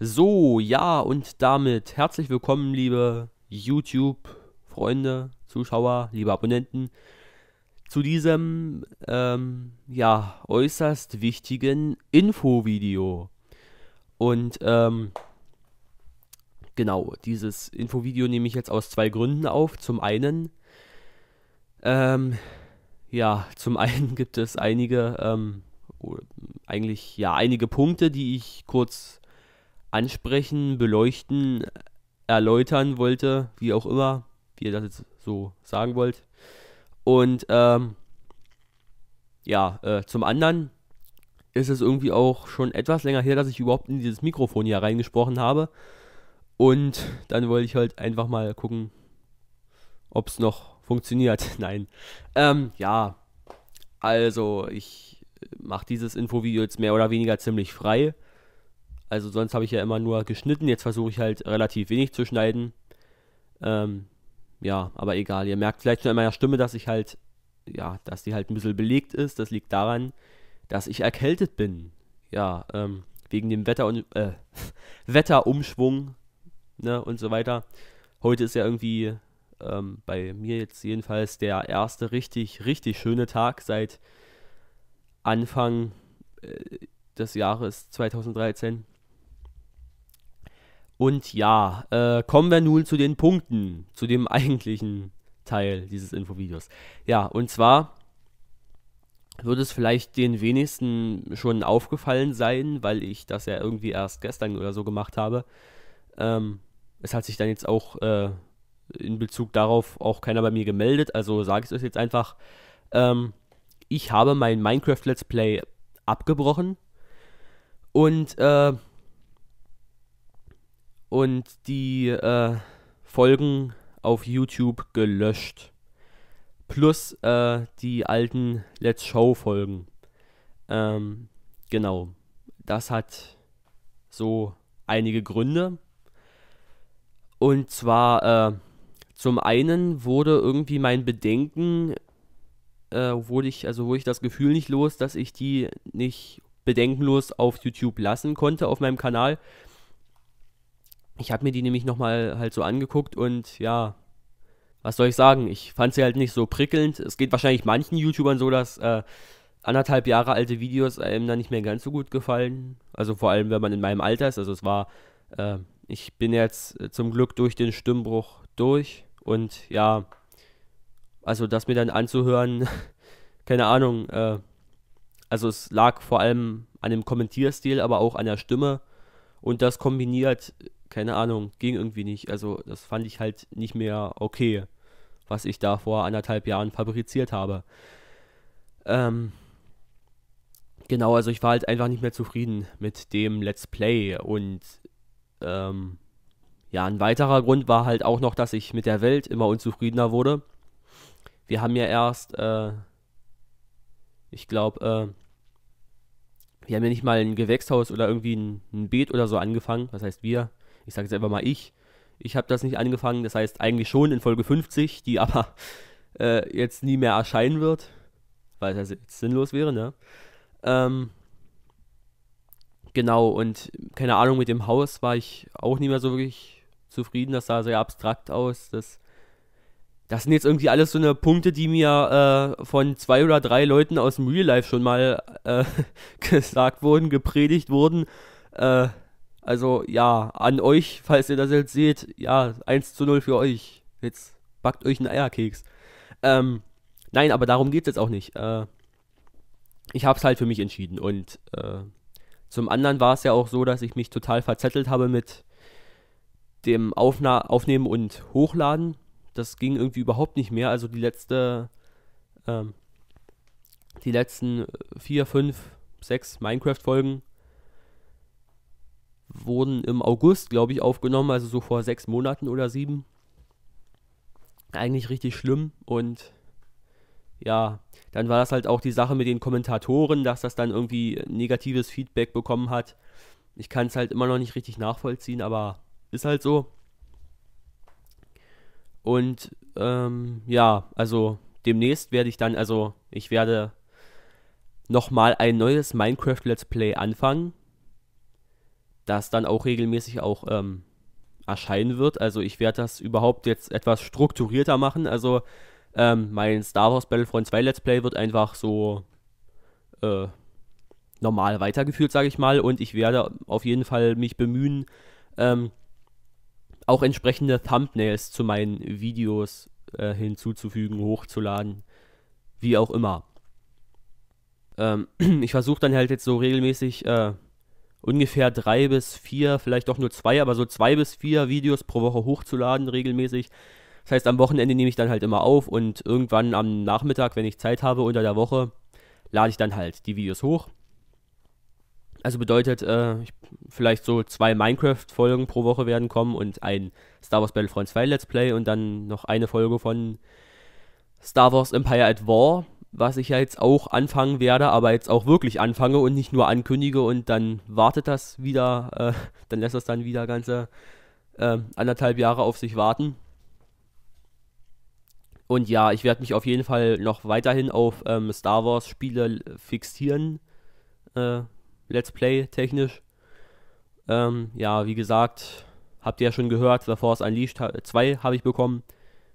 So, ja, und damit herzlich willkommen, liebe YouTube-Freunde, Zuschauer, liebe Abonnenten, zu diesem, ähm, ja, äußerst wichtigen Infovideo. Und, ähm, genau, dieses Infovideo nehme ich jetzt aus zwei Gründen auf. Zum einen, ähm, ja, zum einen gibt es einige, ähm, äh, eigentlich ja einige Punkte, die ich kurz ansprechen, beleuchten, erläutern wollte, wie auch immer, wie ihr das jetzt so sagen wollt. Und ähm, ja, äh, zum anderen ist es irgendwie auch schon etwas länger her, dass ich überhaupt in dieses Mikrofon hier reingesprochen habe. Und dann wollte ich halt einfach mal gucken, ob es noch funktioniert. Nein. Ähm, ja, also ich macht dieses Infovideo jetzt mehr oder weniger ziemlich frei. Also sonst habe ich ja immer nur geschnitten. Jetzt versuche ich halt relativ wenig zu schneiden. Ähm, ja, aber egal. Ihr merkt vielleicht schon in meiner Stimme, dass ich halt, ja, dass die halt ein bisschen belegt ist. Das liegt daran, dass ich erkältet bin. Ja, ähm, wegen dem Wetter und, äh, Wetterumschwung ne, und so weiter. Heute ist ja irgendwie ähm, bei mir jetzt jedenfalls der erste richtig, richtig schöne Tag seit Anfang äh, des Jahres 2013. Und ja, äh, kommen wir nun zu den Punkten, zu dem eigentlichen Teil dieses Infovideos. Ja, und zwar wird es vielleicht den wenigsten schon aufgefallen sein, weil ich das ja irgendwie erst gestern oder so gemacht habe. Ähm, es hat sich dann jetzt auch äh, in Bezug darauf auch keiner bei mir gemeldet, also sage ich es euch jetzt einfach. Ähm, ich habe mein Minecraft Let's Play abgebrochen und äh, und die äh, Folgen auf YouTube gelöscht. Plus äh, die alten Let's Show Folgen. Ähm, genau. Das hat so einige Gründe. Und zwar äh, zum einen wurde irgendwie mein Bedenken äh, wurde ich, also wurde ich das Gefühl nicht los, dass ich die nicht bedenkenlos auf YouTube lassen konnte auf meinem Kanal. Ich habe mir die nämlich nochmal halt so angeguckt und ja, was soll ich sagen? Ich fand sie halt nicht so prickelnd. Es geht wahrscheinlich manchen YouTubern so, dass äh, anderthalb Jahre alte Videos einem dann nicht mehr ganz so gut gefallen. Also vor allem, wenn man in meinem Alter ist. Also es war, äh, ich bin jetzt äh, zum Glück durch den Stimmbruch durch und ja, also das mir dann anzuhören, keine Ahnung. Äh, also es lag vor allem an dem Kommentierstil, aber auch an der Stimme. Und das kombiniert, keine Ahnung, ging irgendwie nicht. Also das fand ich halt nicht mehr okay, was ich da vor anderthalb Jahren fabriziert habe. Ähm, genau, also ich war halt einfach nicht mehr zufrieden mit dem Let's Play. Und ähm, ja, ein weiterer Grund war halt auch noch, dass ich mit der Welt immer unzufriedener wurde wir haben ja erst, äh, ich glaube, äh, wir haben ja nicht mal ein Gewächshaus oder irgendwie ein, ein Beet oder so angefangen. Was heißt wir? Ich sage jetzt einfach mal ich. Ich habe das nicht angefangen, das heißt eigentlich schon in Folge 50, die aber äh, jetzt nie mehr erscheinen wird, weil es ja sinnlos wäre, ne? Ähm, genau, und keine Ahnung, mit dem Haus war ich auch nicht mehr so wirklich zufrieden. Das sah sehr abstrakt aus. Das das sind jetzt irgendwie alles so eine Punkte, die mir äh, von zwei oder drei Leuten aus dem Real Life schon mal äh, gesagt wurden, gepredigt wurden. Äh, also ja, an euch, falls ihr das jetzt seht, ja, 1 zu 0 für euch. Jetzt backt euch einen Eierkeks. Ähm, nein, aber darum geht es jetzt auch nicht. Äh, ich habe es halt für mich entschieden. Und äh, zum anderen war es ja auch so, dass ich mich total verzettelt habe mit dem Aufna Aufnehmen und Hochladen das ging irgendwie überhaupt nicht mehr. Also die letzte, ähm, die letzten vier, fünf, sechs Minecraft-Folgen wurden im August, glaube ich, aufgenommen, also so vor sechs Monaten oder sieben. Eigentlich richtig schlimm und ja, dann war das halt auch die Sache mit den Kommentatoren, dass das dann irgendwie negatives Feedback bekommen hat. Ich kann es halt immer noch nicht richtig nachvollziehen, aber ist halt so. Und ähm, ja, also demnächst werde ich dann, also ich werde nochmal ein neues Minecraft Let's Play anfangen, das dann auch regelmäßig auch ähm, erscheinen wird. Also ich werde das überhaupt jetzt etwas strukturierter machen. Also ähm, mein Star Wars Battlefront 2 Let's Play wird einfach so äh, normal weitergeführt, sage ich mal. Und ich werde auf jeden Fall mich bemühen, ähm, auch entsprechende Thumbnails zu meinen Videos äh, hinzuzufügen, hochzuladen, wie auch immer. Ähm, ich versuche dann halt jetzt so regelmäßig äh, ungefähr drei bis vier, vielleicht auch nur zwei, aber so zwei bis vier Videos pro Woche hochzuladen regelmäßig. Das heißt, am Wochenende nehme ich dann halt immer auf und irgendwann am Nachmittag, wenn ich Zeit habe unter der Woche, lade ich dann halt die Videos hoch. Also bedeutet, äh, ich, vielleicht so zwei Minecraft-Folgen pro Woche werden kommen und ein Star Wars Battlefront 2 Let's Play und dann noch eine Folge von Star Wars Empire at War, was ich ja jetzt auch anfangen werde, aber jetzt auch wirklich anfange und nicht nur ankündige und dann wartet das wieder, äh, dann lässt das dann wieder ganze äh, anderthalb Jahre auf sich warten. Und ja, ich werde mich auf jeden Fall noch weiterhin auf ähm, Star Wars Spiele fixieren. Äh, Let's Play technisch. Ähm, ja, wie gesagt, habt ihr ja schon gehört, The Force Unleashed 2 habe ich bekommen.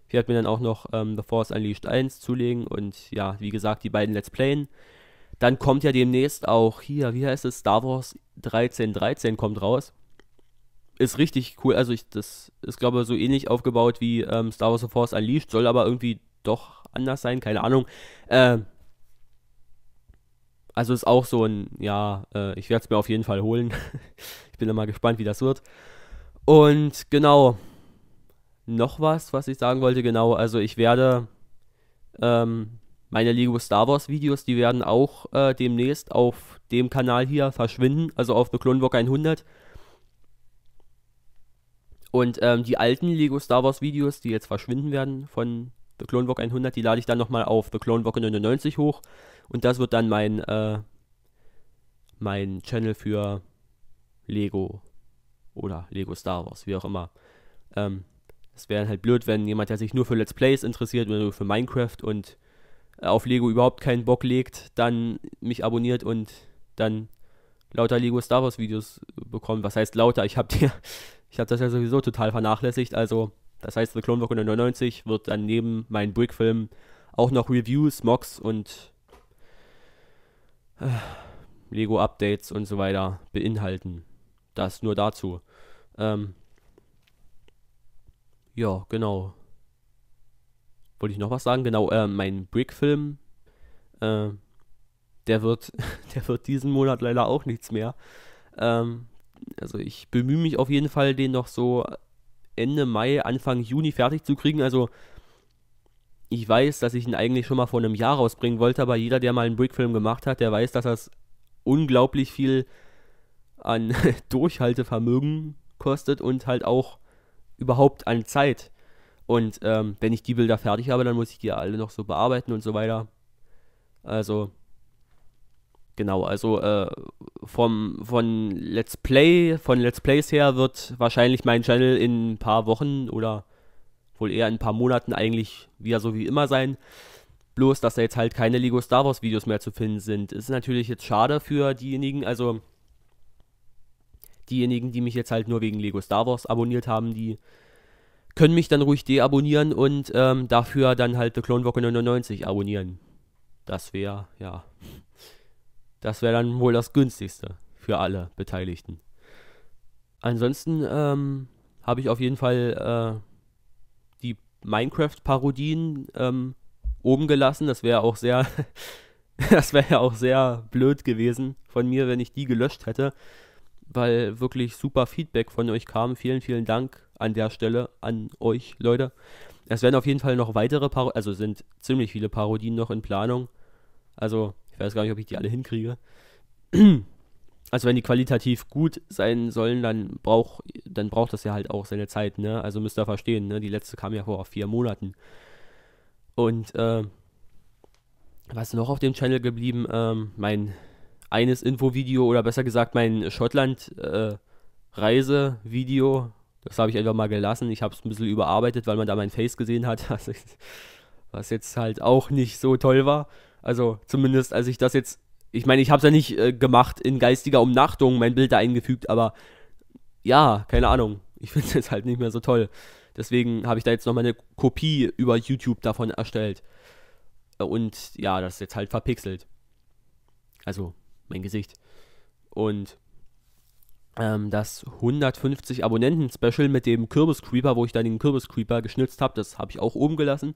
Ich werde mir dann auch noch ähm, The Force Unleashed 1 zulegen und ja, wie gesagt, die beiden Let's Playen. Dann kommt ja demnächst auch hier, wie heißt es, Star Wars 1313 kommt raus. Ist richtig cool, also ich, das ist glaube ich so ähnlich aufgebaut wie ähm, Star Wars The Force Unleashed, soll aber irgendwie doch anders sein, keine Ahnung. Ähm, also ist auch so ein, ja, äh, ich werde es mir auf jeden Fall holen. ich bin mal gespannt, wie das wird. Und genau, noch was, was ich sagen wollte, genau, also ich werde ähm, meine Lego Star Wars Videos, die werden auch äh, demnächst auf dem Kanal hier verschwinden, also auf The Clone Walk 100. Und ähm, die alten Lego Star Wars Videos, die jetzt verschwinden werden von The Clone Walk 100, die lade ich dann nochmal auf The Clone Walk 99 hoch und das wird dann mein, äh, mein Channel für Lego oder Lego Star Wars, wie auch immer. Ähm, es wäre halt blöd, wenn jemand, der sich nur für Let's Plays interessiert oder nur für Minecraft und äh, auf Lego überhaupt keinen Bock legt, dann mich abonniert und dann lauter Lego Star Wars Videos bekommt. Was heißt lauter? Ich habe hab das ja sowieso total vernachlässigt. Also das heißt, The Clone Wars 99 wird dann neben meinen Brick-Filmen auch noch Reviews, Mocks und äh, Lego-Updates und so weiter beinhalten. Das nur dazu. Ähm, ja, genau. Wollte ich noch was sagen? Genau, äh, mein Brick-Film, äh, der, wird, der wird diesen Monat leider auch nichts mehr. Ähm, also ich bemühe mich auf jeden Fall, den noch so Ende Mai, Anfang Juni fertig zu kriegen. Also ich weiß, dass ich ihn eigentlich schon mal vor einem Jahr rausbringen wollte, aber jeder, der mal einen Brickfilm gemacht hat, der weiß, dass das unglaublich viel an Durchhaltevermögen kostet und halt auch überhaupt an Zeit. Und ähm, wenn ich die Bilder fertig habe, dann muss ich die alle noch so bearbeiten und so weiter. Also, genau, also äh, vom, von Let's Play, von Let's Plays her wird wahrscheinlich mein Channel in ein paar Wochen oder wohl eher in ein paar Monaten eigentlich wieder so wie immer sein. Bloß, dass da jetzt halt keine Lego Star Wars Videos mehr zu finden sind. Ist natürlich jetzt schade für diejenigen, also diejenigen, die mich jetzt halt nur wegen Lego Star Wars abonniert haben, die können mich dann ruhig deabonnieren und ähm, dafür dann halt The Clone Walker 99 abonnieren. Das wäre, ja. Das wäre dann wohl das günstigste für alle Beteiligten. Ansonsten ähm, habe ich auf jeden Fall äh, die Minecraft-Parodien ähm, oben gelassen. Das wäre auch sehr, das wäre ja auch sehr blöd gewesen von mir, wenn ich die gelöscht hätte, weil wirklich super Feedback von euch kam. Vielen, vielen Dank an der Stelle an euch, Leute. Es werden auf jeden Fall noch weitere Parodien, also sind ziemlich viele Parodien noch in Planung. Also ich weiß gar nicht, ob ich die alle hinkriege. Also wenn die qualitativ gut sein sollen, dann braucht, dann braucht das ja halt auch seine Zeit, ne? Also müsst ihr verstehen, ne? Die letzte kam ja vor vier Monaten. Und äh, was noch auf dem Channel geblieben? Ähm, mein eines Infovideo oder besser gesagt mein Schottland-Reise-Video. Äh, das habe ich einfach mal gelassen. Ich habe es ein bisschen überarbeitet, weil man da mein Face gesehen hat, was jetzt halt auch nicht so toll war. Also zumindest, als ich das jetzt, ich meine, ich habe es ja nicht äh, gemacht in geistiger Umnachtung, mein Bild da eingefügt, aber ja, keine Ahnung. Ich finde es jetzt halt nicht mehr so toll. Deswegen habe ich da jetzt nochmal eine Kopie über YouTube davon erstellt. Äh, und ja, das ist jetzt halt verpixelt. Also mein Gesicht. Und ähm, das 150 Abonnenten-Special mit dem Kürbis Creeper, wo ich dann den Kürbis Creeper geschnitzt habe, das habe ich auch oben gelassen.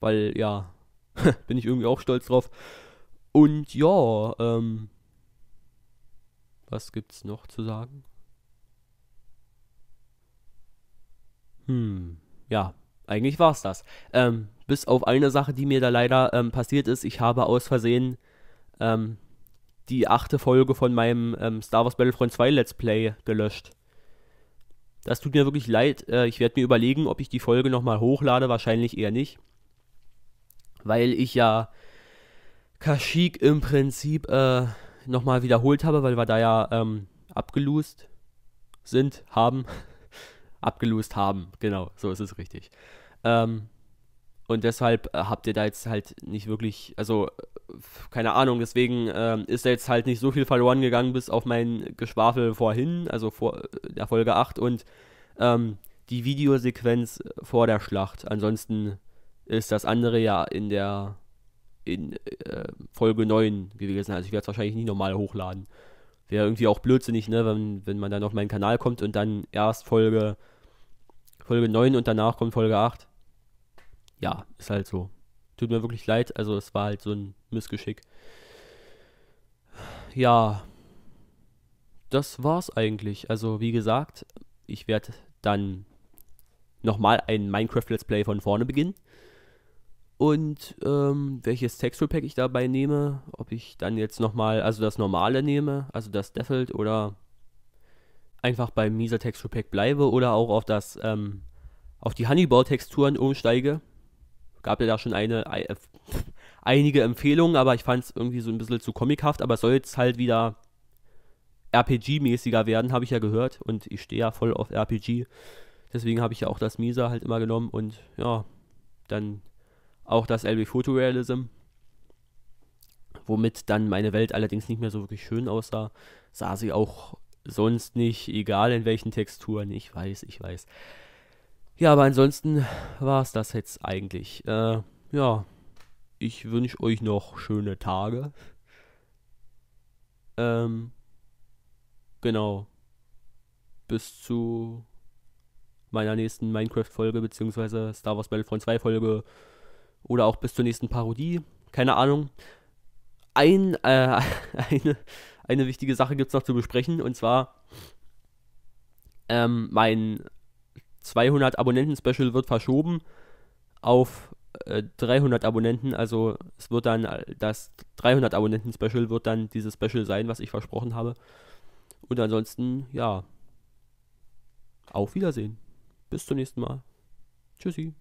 Weil ja, Bin ich irgendwie auch stolz drauf. Und ja, ähm, was gibt's noch zu sagen? Hm, ja, eigentlich war's das. Ähm, bis auf eine Sache, die mir da leider ähm, passiert ist. Ich habe aus Versehen ähm, die achte Folge von meinem ähm, Star Wars Battlefront 2 Let's Play gelöscht. Das tut mir wirklich leid. Äh, ich werde mir überlegen, ob ich die Folge nochmal hochlade. Wahrscheinlich eher nicht weil ich ja Kashyyyk im Prinzip äh, nochmal wiederholt habe, weil wir da ja ähm, abgelost sind, haben. abgelost haben, genau, so ist es richtig. Ähm, und deshalb äh, habt ihr da jetzt halt nicht wirklich, also äh, keine Ahnung, deswegen ähm, ist da jetzt halt nicht so viel verloren gegangen bis auf mein Geschwafel vorhin, also vor äh, der Folge 8 und ähm, die Videosequenz vor der Schlacht. Ansonsten ist das andere ja in der in äh, Folge 9 gewesen. Also ich werde es wahrscheinlich nie normal hochladen. Wäre irgendwie auch blödsinnig, ne, wenn, wenn man dann auf meinen Kanal kommt und dann erst Folge, Folge 9 und danach kommt Folge 8. Ja, ist halt so. Tut mir wirklich leid, also es war halt so ein Missgeschick. Ja, das war's eigentlich. Also wie gesagt, ich werde dann nochmal ein Minecraft-Let's Play von vorne beginnen und ähm, welches Texture Pack ich dabei nehme, ob ich dann jetzt nochmal, also das normale nehme, also das Deffelt oder einfach beim Misa Texture Pack bleibe oder auch auf das, ähm, auf die Honeyball Texturen umsteige. Gab ja da schon eine, äh, einige Empfehlungen, aber ich fand es irgendwie so ein bisschen zu comichaft, aber es soll jetzt halt wieder RPG-mäßiger werden, habe ich ja gehört und ich stehe ja voll auf RPG. Deswegen habe ich ja auch das Misa halt immer genommen und ja, dann auch das LB Photorealism, womit dann meine Welt allerdings nicht mehr so wirklich schön aussah, sah sie auch sonst nicht, egal in welchen Texturen, ich weiß, ich weiß. Ja, aber ansonsten war es das jetzt eigentlich. Äh, ja, ich wünsche euch noch schöne Tage. Ähm, genau. Bis zu meiner nächsten Minecraft-Folge, beziehungsweise Star Wars Battlefront 2-Folge oder auch bis zur nächsten Parodie, keine Ahnung. Ein, äh, eine, eine wichtige Sache gibt es noch zu besprechen und zwar ähm, mein 200 Abonnenten-Special wird verschoben auf äh, 300 Abonnenten. Also es wird dann das 300 Abonnenten-Special wird dann dieses Special sein, was ich versprochen habe. Und ansonsten, ja, auf Wiedersehen. Bis zum nächsten Mal. Tschüssi.